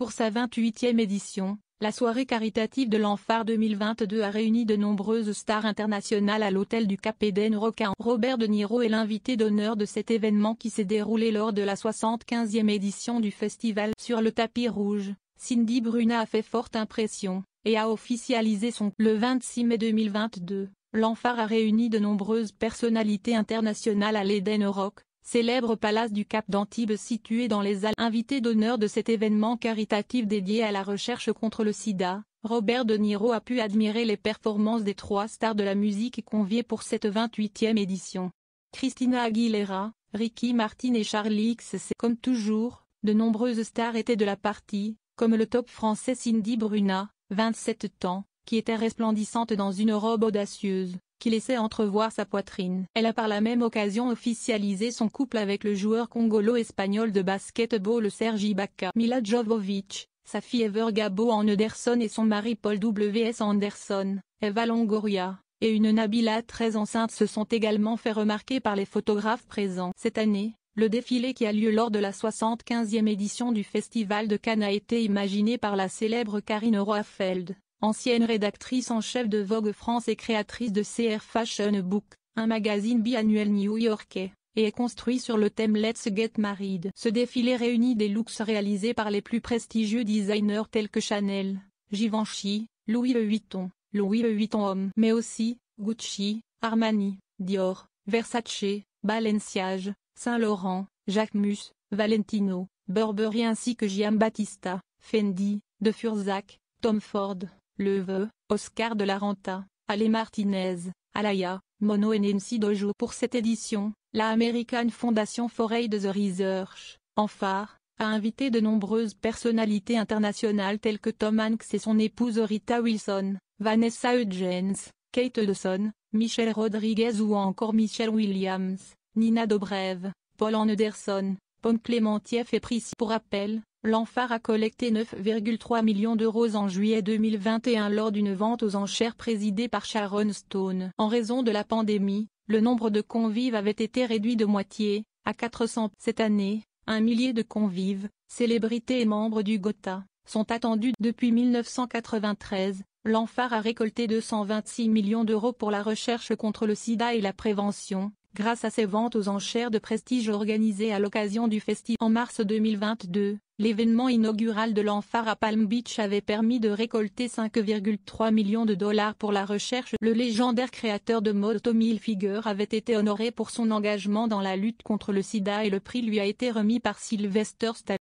Pour sa 28e édition, la soirée caritative de l'Enfar 2022 a réuni de nombreuses stars internationales à l'hôtel du Cap Eden Rock. Robert De Niro est l'invité d'honneur de cet événement qui s'est déroulé lors de la 75e édition du festival. Sur le tapis rouge, Cindy Bruna a fait forte impression, et a officialisé son le 26 mai 2022. L'Enfar a réuni de nombreuses personnalités internationales à l'Eden Rock, célèbre palace du Cap d'Antibes situé dans les Alpes. Invité d'honneur de cet événement caritatif dédié à la recherche contre le sida, Robert De Niro a pu admirer les performances des trois stars de la musique conviées pour cette 28e édition. Christina Aguilera, Ricky Martin et Charlie XC. Comme toujours, de nombreuses stars étaient de la partie, comme le top français Cindy Bruna, 27 ans, qui était resplendissante dans une robe audacieuse, qui laissait entrevoir sa poitrine. Elle a par la même occasion officialisé son couple avec le joueur congolo-espagnol de basketball Sergi Baka. Mila Jovovic, sa fille Ever Gabo Anderson et son mari Paul W.S. Anderson, Eva Longoria, et une Nabila très enceinte se sont également fait remarquer par les photographes présents. Cette année, le défilé qui a lieu lors de la 75e édition du Festival de Cannes a été imaginé par la célèbre Karine Roafeld ancienne rédactrice en chef de Vogue France et créatrice de CR Fashion Book, un magazine biannuel new-yorkais, et est construit sur le thème Let's Get Married. Ce défilé réunit des looks réalisés par les plus prestigieux designers tels que Chanel, Givenchy, Louis Vuitton, Louis Vuitton Homme, mais aussi Gucci, Armani, Dior, Versace, Balenciage, Saint-Laurent, Jacquemus, Valentino, Burberry ainsi que Giambattista, Fendi, De Furzac, Tom Ford. Leveux, Oscar de la Renta, Ale Martinez, Alaya, Mono et Nancy Dojo pour cette édition, la American Foundation for de the Research, en phare, a invité de nombreuses personnalités internationales telles que Tom Hanks et son épouse Rita Wilson, Vanessa Hudgens, Kate Hudson, Michelle Rodriguez ou encore Michelle Williams, Nina Dobrev, Paul Anderson, Paul Clémentieff et Prissy. Pour rappel, L'Enfard a collecté 9,3 millions d'euros en juillet 2021 lors d'une vente aux enchères présidée par Sharon Stone. En raison de la pandémie, le nombre de convives avait été réduit de moitié, à 400 cette année, un millier de convives, célébrités et membres du Gotha, sont attendus depuis 1993. L'Enphare a récolté 226 millions d'euros pour la recherche contre le sida et la prévention, grâce à ses ventes aux enchères de prestige organisées à l'occasion du festival en mars 2022. L'événement inaugural de l'Enfar à Palm Beach avait permis de récolter 5,3 millions de dollars pour la recherche. Le légendaire créateur de mode Tommy Hilfiger avait été honoré pour son engagement dans la lutte contre le sida et le prix lui a été remis par Sylvester Stallone.